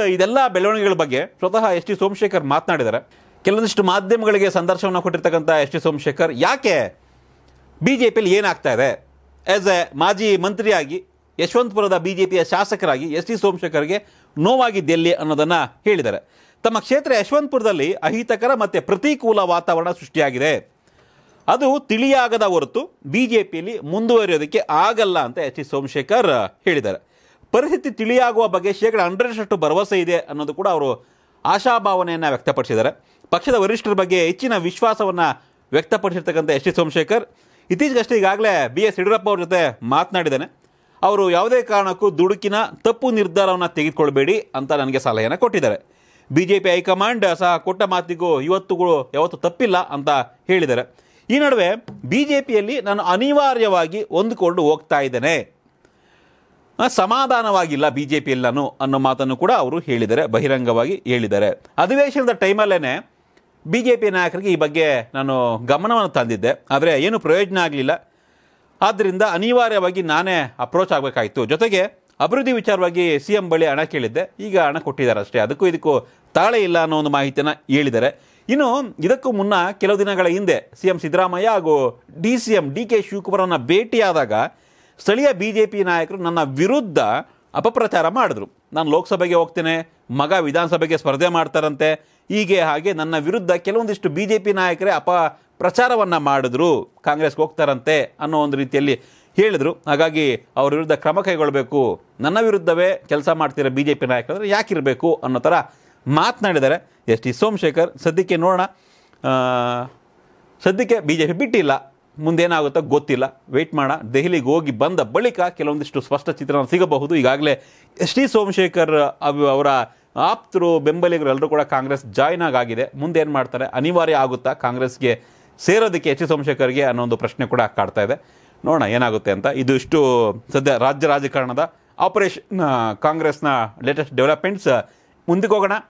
Uh, ಇದೆಲ್ಲ ಬೆಳವಣಿಗೆಗಳ ಬಗ್ಗೆ ಸ್ವತಃ ಎಸ್ ಟಿ ಸೋಮಶೇಖರ್ ಮಾತನಾಡಿದ್ದಾರೆ ಕೆಲವೊಂದಿಷ್ಟು ಮಾಧ್ಯಮಗಳಿಗೆ ಸಂದರ್ಶನವನ್ನು ಕೊಟ್ಟಿರ್ತಕ್ಕಂಥ ಎಸ್ ಟಿ ಸೋಮಶೇಖರ್ ಯಾಕೆ ಬಿ ಜೆ ಪಿಯಲ್ಲಿ ಏನಾಗ್ತಾ ಇದೆ ಆ್ಯಸ್ ಎ ಮಾಜಿ ಮಂತ್ರಿಯಾಗಿ ಯಶವಂತಪುರದ ಬಿ ಜೆ ಪಿಯ ಶಾಸಕರಾಗಿ ಎಸ್ ಟಿ ಸೋಮಶೇಖರ್ಗೆ ನೋವಾಗಿದ್ದೆಲ್ಲಿ ಅನ್ನೋದನ್ನು ಹೇಳಿದ್ದಾರೆ ತಮ್ಮ ಕ್ಷೇತ್ರ ಯಶವಂತಪುರದಲ್ಲಿ ಅಹಿತಕರ ಮತ್ತು ಪ್ರತಿಕೂಲ ವಾತಾವರಣ ಸೃಷ್ಟಿಯಾಗಿದೆ ಅದು ತಿಳಿಯಾಗದ ಹೊರತು ಬಿ ಜೆ ಪಿಯಲ್ಲಿ ಮುಂದುವರಿಯೋದಕ್ಕೆ ಆಗಲ್ಲ ಅಂತ ಎಸ್ ಟಿ ಸೋಮಶೇಖರ್ ಹೇಳಿದ್ದಾರೆ ಪರಿಸ್ಥಿತಿ ತಿಳಿಯಾಗುವ ಬಗ್ಗೆ ಶೇಕಡ ಹಂಡ್ರೆಡ್ಷ್ಟು ಭರವಸೆ ಇದೆ ಅನ್ನೋದು ಕೂಡ ಅವರು ಆಶಾಭಾವನೆಯನ್ನು ವ್ಯಕ್ತಪಡಿಸಿದ್ದಾರೆ ಪಕ್ಷದ ವರಿಷ್ಠರ ಬಗ್ಗೆ ಹೆಚ್ಚಿನ ವಿಶ್ವಾಸವನ್ನು ವ್ಯಕ್ತಪಡಿಸಿರ್ತಕ್ಕಂಥ ಎಸ್ ಟಿ ಸೋಮಶೇಖರ್ ಇತ್ತೀಚೆಗಷ್ಟೇ ಈಗಾಗಲೇ ಬಿ ಎಸ್ ಯಡಿಯೂರಪ್ಪ ಅವ್ರ ಜೊತೆ ಮಾತನಾಡಿದ್ದಾನೆ ಅವರು ಯಾವುದೇ ಕಾರಣಕ್ಕೂ ದುಡುಕಿನ ತಪ್ಪು ನಿರ್ಧಾರವನ್ನು ತೆಗೆದುಕೊಳ್ಬೇಡಿ ಅಂತ ನನಗೆ ಸಲಹೆಯನ್ನು ಕೊಟ್ಟಿದ್ದಾರೆ ಬಿ ಜೆ ಪಿ ಹೈಕಮಾಂಡ್ ಸಹ ಕೊಟ್ಟ ಮಾತಿಗೂ ಇವತ್ತುಗಳು ಯಾವತ್ತೂ ತಪ್ಪಿಲ್ಲ ಅಂತ ಹೇಳಿದ್ದಾರೆ ಈ ನಡುವೆ ಬಿ ಜೆ ಪಿಯಲ್ಲಿ ನಾನು ಅನಿವಾರ್ಯವಾಗಿ ಹೊಂದಿಕೊಂಡು ಹೋಗ್ತಾ ಇದ್ದೇನೆ ಸಮಾಧಾನವಾಗಿಲ್ಲ ಬಿ ಜೆ ಪಿ ಅನ್ನೋ ಮಾತನ್ನು ಕೂಡ ಅವರು ಹೇಳಿದ್ದಾರೆ ಬಹಿರಂಗವಾಗಿ ಹೇಳಿದ್ದಾರೆ ಅಧಿವೇಶನದ ಟೈಮಲ್ಲೇ ಬಿ ಜೆ ಪಿ ನಾಯಕರಿಗೆ ಈ ಬಗ್ಗೆ ನಾನು ಗಮನವನ್ನು ತಂದಿದ್ದೆ ಆದರೆ ಏನು ಪ್ರಯೋಜನ ಆಗಲಿಲ್ಲ ಆದ್ದರಿಂದ ಅನಿವಾರ್ಯವಾಗಿ ನಾನೇ ಅಪ್ರೋಚ್ ಆಗಬೇಕಾಯಿತು ಜೊತೆಗೆ ಅಭಿವೃದ್ಧಿ ವಿಚಾರವಾಗಿ ಸಿ ಎಂ ಬಳಿ ಹಣ ಕೇಳಿದ್ದೆ ಈಗ ಹಣ ಕೊಟ್ಟಿದ್ದಾರೆ ಅಷ್ಟೇ ಅದಕ್ಕೂ ಇದಕ್ಕೂ ತಾಳೆ ಇಲ್ಲ ಅನ್ನೋ ಒಂದು ಮಾಹಿತಿಯನ್ನು ಹೇಳಿದ್ದಾರೆ ಇನ್ನು ಇದಕ್ಕೂ ಮುನ್ನ ಕೆಲವು ದಿನಗಳ ಹಿಂದೆ ಸಿ ಎಂ ಸಿದ್ದರಾಮಯ್ಯ ಹಾಗೂ D C M D K ಅವರನ್ನು ಭೇಟಿಯಾದಾಗ ಸ್ಥಳೀಯ ಬಿ ಜೆ ಪಿ ನಾಯಕರು ನನ್ನ ವಿರುದ್ಧ ಅಪಪ್ರಚಾರ ಮಾಡಿದ್ರು ನಾನು ಲೋಕಸಭೆಗೆ ಹೋಗ್ತೇನೆ ಮಗ ವಿಧಾನಸಭೆಗೆ ಸ್ಪರ್ಧೆ ಮಾಡ್ತಾರಂತೆ ಹೀಗೆ ಹಾಗೆ ನನ್ನ ವಿರುದ್ಧ ಕೆಲವೊಂದಿಷ್ಟು ಬಿ ಜೆ ಪಿ ನಾಯಕರೇ ಅಪ ಪ್ರಚಾರವನ್ನು ಮಾಡಿದ್ರು ಕಾಂಗ್ರೆಸ್ಗೆ ಹೋಗ್ತಾರಂತೆ ಅನ್ನೋ ಒಂದು ರೀತಿಯಲ್ಲಿ ಹೇಳಿದರು ಹಾಗಾಗಿ ಅವ್ರ ವಿರುದ್ಧ ಕ್ರಮ ಕೈಗೊಳ್ಳಬೇಕು ನನ್ನ ವಿರುದ್ಧವೇ ಕೆಲಸ ಮಾಡ್ತಿರೋ ಬಿ ಜೆ ಪಿ ನಾಯಕರಾದರೆ ಯಾಕಿರಬೇಕು ಅನ್ನೋ ಥರ ಮಾತನಾಡಿದ್ದಾರೆ ಎಸ್ ಟಿ ಸೋಮಶೇಖರ್ ಸದ್ಯಕ್ಕೆ ನೋಡೋಣ ಸದ್ಯಕ್ಕೆ ಬಿ ಜೆ ಪಿ ಬಿಟ್ಟಿಲ್ಲ ಮುಂದೇನಾಗುತ್ತೋ ಗೊತ್ತಿಲ್ಲ ವೆಯ್ಟ್ ಮಾಡ ದೆಹಲಿಗೆ ಹೋಗಿ ಬಂದ ಬಳಿಕ ಕೆಲವೊಂದಿಷ್ಟು ಸ್ಪಷ್ಟ ಚಿತ್ರಣ ಸಿಗಬಹುದು ಈಗಾಗಲೇ ಎಸ್ ಟಿ ಸೋಮಶೇಖರ್ ಅವರ ಆಪ್ತರು ಎಲ್ಲರೂ ಕೂಡ ಕಾಂಗ್ರೆಸ್ ಜಾಯ್ನ್ ಆಗಿದೆ ಮುಂದೆ ಏನು ಮಾಡ್ತಾರೆ ಅನಿವಾರ್ಯ ಆಗುತ್ತಾ ಕಾಂಗ್ರೆಸ್ಗೆ ಸೇರೋದಕ್ಕೆ ಎಚ್ ಡಿ ಸೋಮಶೇಖರ್ಗೆ ಅನ್ನೋ ಒಂದು ಪ್ರಶ್ನೆ ಕೂಡ ಕಾಡ್ತಾ ಇದೆ ನೋಡೋಣ ಏನಾಗುತ್ತೆ ಅಂತ ಇದು ಇಷ್ಟು ಸದ್ಯ ರಾಜ್ಯ ರಾಜಕಾರಣದ ಆಪರೇಷನ್ ಕಾಂಗ್ರೆಸ್ನ ಲೇಟೆಸ್ಟ್ ಡೆವಲಪ್ಮೆಂಟ್ಸ್ ಮುಂದಕ್ಕೆ ಹೋಗೋಣ